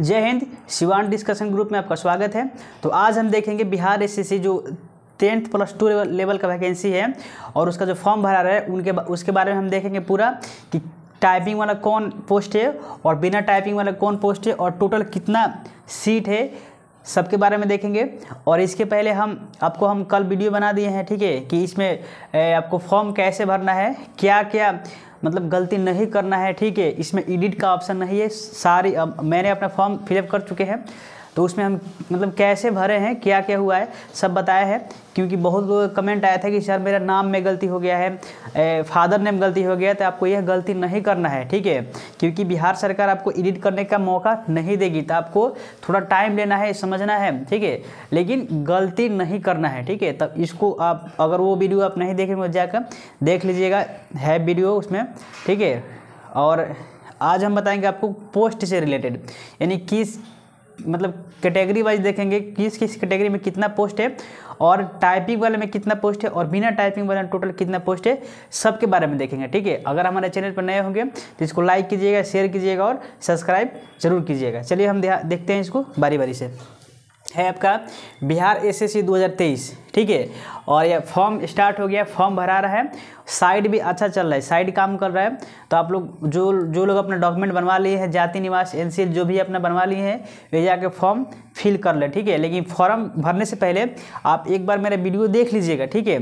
जय Hind Shivan discussion group में आपका स्वागत है तो आज हम देखेंगे बिहार एस जो tenth plus two level, level का वैकेंसी है और उसका जो फॉर्म भरा रहा है उनके उसके बारे में हम देखेंगे पूरा कि टाइपिंग वाला कौन पोस्ट है और बिना टाइपिंग वाला कौन पोस्ट है और टोटल कितना सीट है सबके बारे में देखेंगे और इसके पहले हम आपको हम कल वीडियो बना दिए हैं ठीक है कि इसमें आपको फॉर्म कैसे भरना है क्या क्या मतलब गलती नहीं करना है ठीक है इसमें एडिट का ऑप्शन नहीं है सारी मैंने अपना फॉर्म फिलअप कर चुके हैं तो उसमें हम मतलब कैसे भरे हैं क्या क्या हुआ है सब बताया है क्योंकि बहुत लोग कमेंट आया था कि सर मेरा नाम में गलती हो गया है ए, फादर नेम गलती हो गया तो आपको यह गलती नहीं करना है ठीक है क्योंकि बिहार सरकार आपको एडिट करने का मौका नहीं देगी तो आपको थोड़ा टाइम लेना है समझना है ठीक है लेकिन गलती नहीं करना है ठीक है तब इसको आप अगर वो वीडियो आप नहीं देखेंगे तो जाकर देख लीजिएगा है वीडियो उसमें ठीक है और आज हम बताएंगे आपको पोस्ट से रिलेटेड यानी किस मतलब कैटेगरी वाइज देखेंगे किस किस कैटेगरी में कितना पोस्ट है और टाइपिंग वाले में कितना पोस्ट है और बिना टाइपिंग वाले में टोटल कितना पोस्ट है सबके बारे में देखेंगे ठीक है अगर हमारे चैनल पर नए होंगे तो इसको लाइक कीजिएगा शेयर कीजिएगा और सब्सक्राइब जरूर कीजिएगा चलिए हम देखते हैं इसको बारी बारी से है आपका बिहार एस एस सी ठीक है और ये फॉर्म स्टार्ट हो गया फॉर्म भरा रहा है साइड भी अच्छा चल रहा है साइड काम कर रहा है तो आप लोग जो जो लोग अपना डॉक्यूमेंट बनवा लिए हैं जाति निवास एन जो भी अपना बनवा लिए हैं वे जाके फॉर्म फिल कर ले ठीक है लेकिन फॉर्म भरने से पहले आप एक बार मेरा वीडियो देख लीजिएगा ठीक है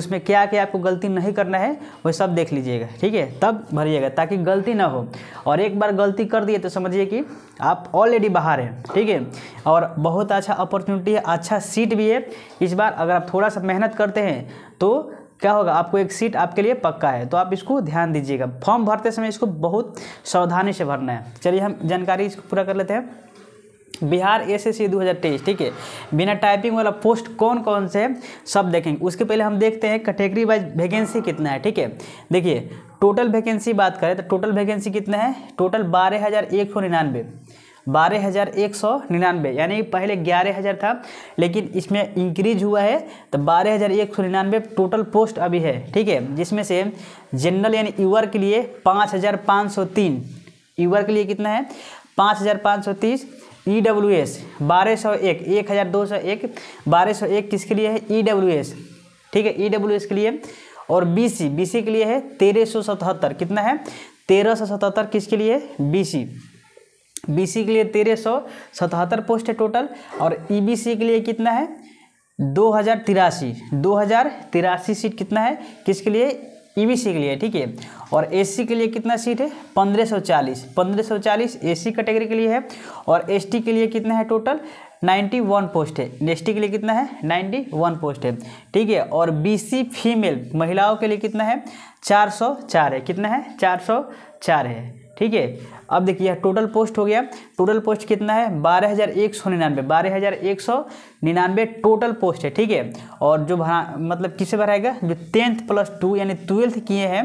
उसमें क्या क्या आपको गलती नहीं करना है वह सब देख लीजिएगा ठीक है तब भरिएगा ताकि गलती ना हो और एक बार गलती कर दिए तो समझिए कि आप ऑलरेडी बाहर हैं ठीक है और बहुत अच्छा अपॉर्चुनिटी है अच्छा सीट भी है इस बार अगर अगर आप थोड़ा सा मेहनत करते हैं तो क्या होगा आपको एक सीट आपके लिए पक्का है तो आप इसको ध्यान दीजिएगा फॉर्म भरते समय इसको बहुत सावधानी से भरना है चलिए हम जानकारी इसको पूरा कर लेते हैं बिहार एस एस सी हज़ार तेईस ठीक है बिना टाइपिंग वाला पोस्ट कौन कौन से सब देखेंगे उसके पहले हम देखते हैं कैटेगरी वाइज वैकेंसी कितना है ठीक है देखिए टोटल वैकेंसी बात करें तो टोटल वैकेंसी कितना है टोटल बारह हज़ार एक सौ निन्यानवे बारह हज़ार एक सौ निन्यानवे यानी पहले ग्यारह हज़ार था लेकिन इसमें इंक्रीज हुआ है तो बारह हज़ार एक सौ निन्यानवे टोटल पोस्ट अभी है ठीक है जिसमें से जनरल यानी यूवर के लिए पाँच हज़ार पाँच सौ तीन यूवर के लिए कितना है पाँच हज़ार पाँच सौ तीस ई डब्ल्यू एस बारह सौ एक एक हज़ार दो सौ एक बारह सौ एक किसके लिए है ई डब्ल्यू एस ठीक है ई डब्ल्यू एस के लिए और बी सी बी सी के लिए है तेरह सौ सतहत्तर कितना है तेरह सौ सतहत्तर किसके लिए बी सी बीसी के लिए तेरह सौ सतहत्तर पोस्ट है टोटल और ईबीसी e के लिए कितना है दो हज़ार तिरासी दो हज़ार तिरासी सीट कितना है किसके लिए ईबीसी e के लिए ठीक है और एससी के लिए कितना सीट है पंद्रह सौ चालीस पंद्रह सौ चालीस एससी कैटेगरी के लिए है और एसटी के लिए कितना है टोटल नाइन्टी वन पोस्ट है एस के लिए कितना है नाइन्टी वन पोस्ट है ठीक है और बीसी फीमेल महिलाओं के लिए कितना है चार सौ चार है कितना है चार सौ चार है ठीक है अब देखिए टोटल पोस्ट हो गया टोटल पोस्ट कितना है बारह हज़ार एक सौ निन्यानवे बारह हज़ार एक सौ निन्यानवे टोटल पोस्ट है ठीक है और जो भरा मतलब किसे भराएगा जो टेंथ प्लस टू यानी ट्वेल्थ किए हैं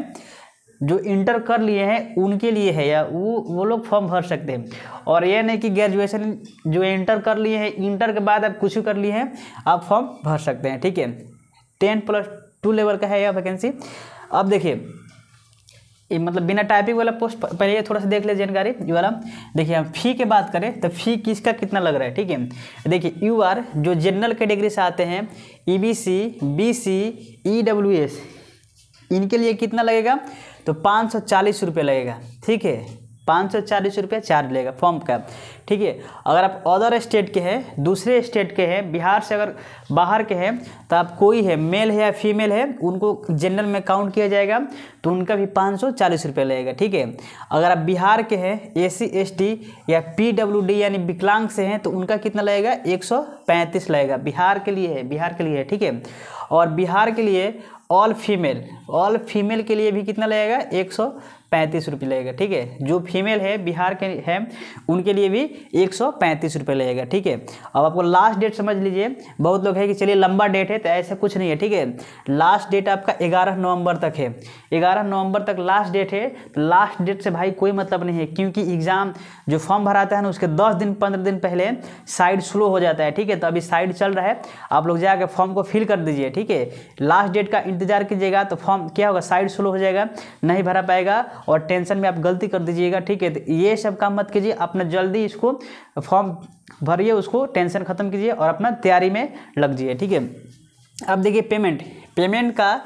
जो इंटर कर लिए हैं उनके लिए है या वो वो लोग फॉर्म भर सकते हैं और यह नहीं कि ग्रेजुएशन जो इंटर कर लिए हैं इंटर के बाद आप कुछ कर लिए हैं आप फॉर्म भर सकते हैं ठीक है टेंथ प्लस टू लेवल का है यह वैकेंसी अब देखिए ये मतलब बिना टाइपिंग वाला पोस्ट पहले ये थोड़ा सा देख ले जानकारी ये वाला देखिए हम फी की बात करें तो फी किसका कितना लग रहा है ठीक है देखिए यू आर जो जनरल कैटेगरी से आते हैं E B C B C E W S इनके लिए कितना लगेगा तो पाँच सौ चालीस रुपये लगेगा ठीक है पाँच सौ चालीस रुपये चार्ज लेगा फॉर्म का ठीक है अगर आप अदर स्टेट के हैं दूसरे स्टेट के हैं बिहार से अगर बाहर के हैं तो आप कोई है मेल है या फीमेल है उनको जनरल में काउंट किया जाएगा तो उनका भी पाँच सौ चालीस रुपये लगेगा ठीक है अगर आप बिहार के हैं एस टी या डी यानी विकलांग से हैं तो उनका कितना लगेगा एक सौ पैंतीस लगेगा बिहार के लिए है बिहार के लिए है ठीक है और बिहार के लिए ऑल फीमेल ऑल फीमेल के लिए भी कितना लगेगा एक सौ पैंतीस रुपये लगेगा ठीक है जो फीमेल है बिहार के हैं उनके लिए भी एक सौ पैंतीस रुपये लगेगा ठीक है अब आपको लास्ट डेट समझ लीजिए बहुत लोग है कि चलिए लंबा डेट है तो ऐसा कुछ नहीं है ठीक है लास्ट डेट आपका ग्यारह नवंबर तक है ग्यारह नवंबर तक लास्ट डेट है तो लास्ट डेट से भाई कोई मतलब नहीं है क्योंकि एग्ज़ाम जो फॉर्म भराता है ना उसके दस दिन पंद्रह दिन पहले साइड स्लो हो जाता है ठीक है तो अभी साइड चल रहा है आप लोग जाकर फॉर्म को फिल कर दीजिए ठीक है लास्ट डेट का इंतजार कीजिएगा तो फॉर्म क्या होगा साइड स्लो हो जाएगा नहीं भरा पाएगा और टेंशन में आप गलती कर दीजिएगा ठीक है तो ये सब काम मत कीजिए अपना जल्दी इसको फॉर्म भरिए उसको टेंशन ख़त्म कीजिए और अपना तैयारी में लग जाइए ठीक है अब देखिए पेमेंट पेमेंट का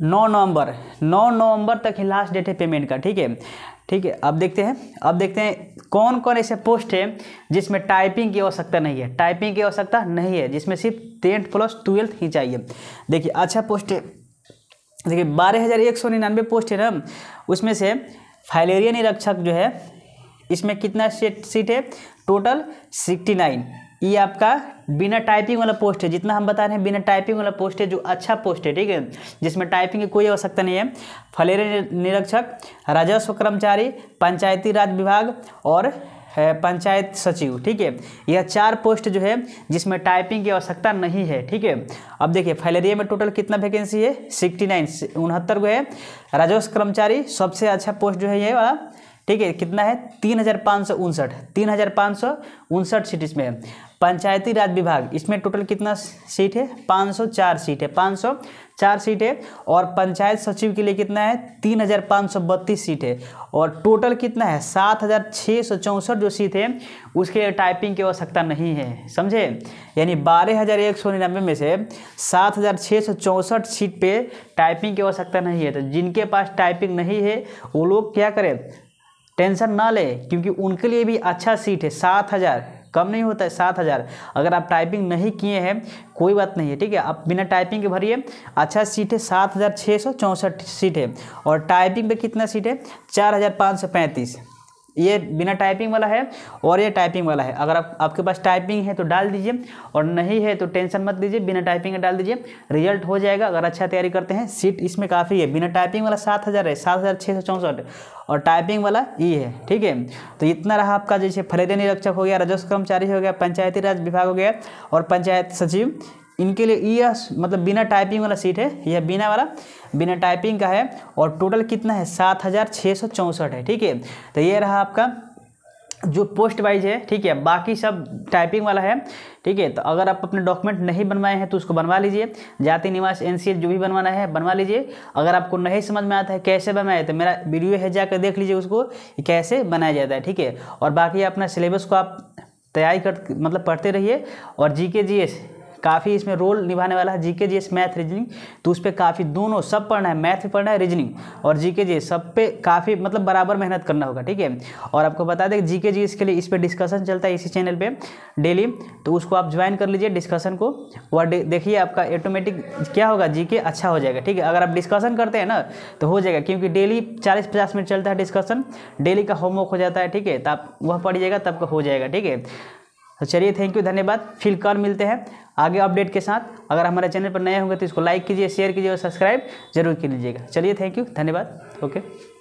नौ नवंबर नौ नवंबर तक ही लास्ट डेट है पेमेंट का ठीक है ठीक है अब देखते हैं अब देखते हैं कौन कौन ऐसे पोस्ट है जिसमें टाइपिंग की आवश्यकता नहीं है टाइपिंग की आवश्यकता नहीं है जिसमें सिर्फ टेंथ प्लस ट्वेल्थ ही चाहिए देखिए अच्छा पोस्ट है देखिए बारह हज़ार एक सौ निन्यानवे पोस्ट है ना उसमें से फाइलेरिया निरीक्षक जो है इसमें कितना सीट है टोटल सिक्सटी नाइन ये आपका बिना टाइपिंग वाला पोस्ट है जितना हम बता रहे हैं बिना टाइपिंग वाला पोस्ट है जो अच्छा पोस्ट है ठीक है जिसमें टाइपिंग की कोई आवश्यकता नहीं है फलेरे निरीक्षक राजस्व कर्मचारी पंचायती राज विभाग और पंचायत सचिव ठीक है यह चार पोस्ट जो है जिसमें टाइपिंग की आवश्यकता नहीं है ठीक है अब देखिए फैलेरिया में टोटल कितना वैकेंसी है सिक्सटी नाइन उनहत्तर गो है राजस्व कर्मचारी सबसे अच्छा पोस्ट जो है ये वाला ठीक है कितना है तीन हज़ार पाँच सौ उनसठ तीन हज़ार पाँच सौ उनसठ सीट इसमें पंचायती राज विभाग इसमें टोटल कितना सीट है पाँच सौ चार सीट है पाँच सौ चार सीट है और पंचायत सचिव के लिए कितना है तीन हज़ार पाँच सौ बत्तीस सीट है और टोटल कितना है सात हज़ार छः सौ चौंसठ जो सीट है उसके टाइपिंग की आवश्यकता नहीं है समझे यानी बारह हज़ार एक सौ निन्यानवे में से सात हज़ार छः सौ चौंसठ सीट पे टाइपिंग की आवश्यकता नहीं है तो जिनके पास टाइपिंग नहीं है वो लोग क्या करें टेंशन ना ले क्योंकि उनके लिए भी अच्छा सीट है सात हज़ार कम नहीं होता है सात हज़ार अगर आप टाइपिंग नहीं किए हैं कोई बात नहीं है ठीक है आप बिना टाइपिंग के भरिए अच्छा सीट है सात हज़ार छः सौ चौंसठ सीट है और टाइपिंग पे कितना सीट है चार हज़ार पाँच सौ पैंतीस ये बिना टाइपिंग वाला है और ये टाइपिंग वाला है अगर आप आपके पास टाइपिंग है तो डाल दीजिए और नहीं है तो टेंशन मत लीजिए बिना टाइपिंग का डाल दीजिए रिजल्ट हो जाएगा अगर अच्छा तैयारी करते हैं सीट इसमें काफ़ी है बिना टाइपिंग वाला सात हज़ार है सात हज़ार छः सौ चौंसठ और टाइपिंग वाला ई है ठीक है तो इतना रहा आपका जैसे फलेदे निरीक्षक हो गया राजस्व कर्मचारी हो गया पंचायती राज विभाग हो गया और पंचायत सचिव इनके लिए यह मतलब बिना टाइपिंग वाला सीट है यह बिना वाला बिना टाइपिंग का है और टोटल कितना है सात हज़ार छः सौ चौंसठ है ठीक है तो ये रहा आपका जो पोस्ट वाइज है ठीक है बाकी सब टाइपिंग वाला है ठीक है तो अगर आप अपने डॉक्यूमेंट नहीं बनवाए हैं तो उसको बनवा लीजिए जाति निवास एन जो भी बनवाना है बनवा लीजिए अगर आपको नहीं समझ में आता है कैसे बनाए तो मेरा वीडियो है जाकर देख लीजिए उसको कैसे बनाया जाता है ठीक है और बाकी अपना सिलेबस को आप तैयारी कर मतलब पढ़ते रहिए और जी के जी एस काफ़ी इसमें रोल निभाने वाला है जीके जी मैथ रीजनिंग तो उस पर काफ़ी दोनों सब पढ़ना है मैथ भी पढ़ना है रीजनिंग और जीके जीएस सब पे काफ़ी मतलब बराबर मेहनत करना होगा ठीक है और आपको बता दें जीके जी के लिए इस पर डिस्कशन चलता है इसी चैनल पर डेली तो उसको आप ज्वाइन कर लीजिए डिस्कशन को और देखिए आपका ऑटोमेटिक क्या होगा जी अच्छा हो जाएगा ठीक है अगर आप डिस्कशन करते हैं ना तो हो जाएगा क्योंकि डेली चालीस पचास मिनट चलता है डिस्कशन डेली का होमवर्क हो जाता है ठीक है तो आप वह पढ़िएगा तब का हो जाएगा ठीक है तो चलिए थैंक यू धन्यवाद फिर कल मिलते हैं आगे अपडेट के साथ अगर हमारे चैनल पर नए होंगे तो इसको लाइक कीजिए शेयर कीजिए और सब्सक्राइब जरूर कर लीजिएगा चलिए थैंक यू धन्यवाद ओके